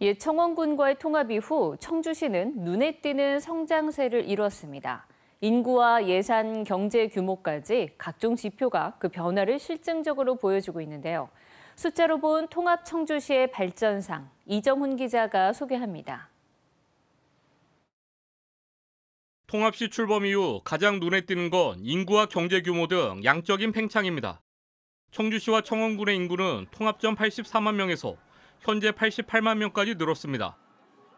예, 청원군과의 통합 이후 청주시는 눈에 띄는 성장세를 이뤘습니다. 인구와 예산, 경제 규모까지 각종 지표가 그 변화를 실증적으로 보여주고 있는데요. 숫자로 본 통합 청주시의 발전상 이정훈 기자가 소개합니다. 통합시 출범 이후 가장 눈에 띄는 건 인구와 경제 규모 등 양적인 팽창입니다. 청주시와 청원군의 인구는 통합 전 84만 명에서 현재 88만 명까지 늘었습니다.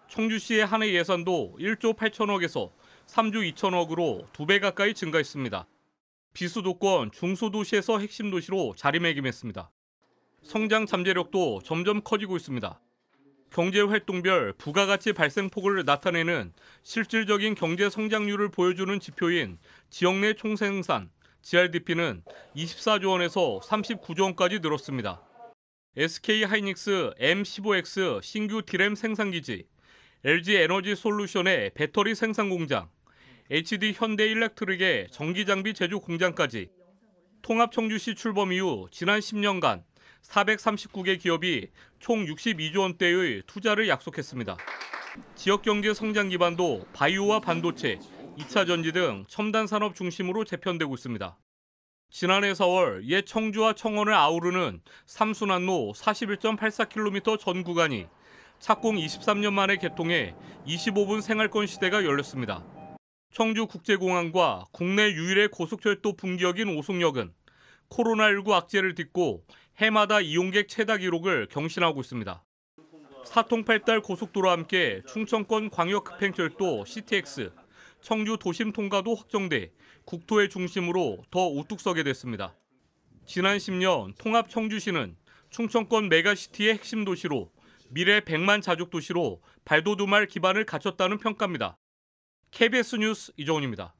청주시의 한해 예산도 1조 8천억에서 3조 2천억으로 두 배 가까이 증가했습니다. 비수도권 중소도시에서 핵심 도시로 자리매김했습니다. 성장 잠재력도 점점 커지고 있습니다. 경제 활동별 부가가치 발생 폭을 나타내는 실질적인 경제 성장률을 보여주는 지표인 지역 내 총생산 GRDP는 24조 원에서 39조 원까지 늘었습니다. SK 하이닉스 M15X 신규 디램 생산기지, LG 에너지 솔루션의 배터리 생산 공장, HD 현대 일렉트릭의 전기장비 제조 공장까지 통합청주시 출범 이후 지난 10년간 439개 기업이 총 62조 원대의 투자를 약속했습니다. 지역경제 성장 기반도 바이오와 반도체, 2차 전지 등 첨단 산업 중심으로 재편되고 있습니다. 지난해 4월 옛 청주와 청원을 아우르는 삼순환로 41.84km 전 구간이 착공 23년 만에 개통해 25분 생활권 시대가 열렸습니다. 청주국제공항과 국내 유일의 고속철도 분기역인 오송역은 코로나19 악재를 딛고 해마다 이용객 최다 기록을 경신하고 있습니다. 사통팔달 고속도로와 함께 충청권 광역급행철도 CTX, 청주 도심 통과도 확정돼 국토의 중심으로 더 우뚝 서게 됐습니다. 지난 10년 통합 청주시는 충청권 메가시티의 핵심 도시로 미래 100만 자족 도시로 발돋움할 기반을 갖췄다는 평가입니다. KBS 뉴스 이정훈입니다.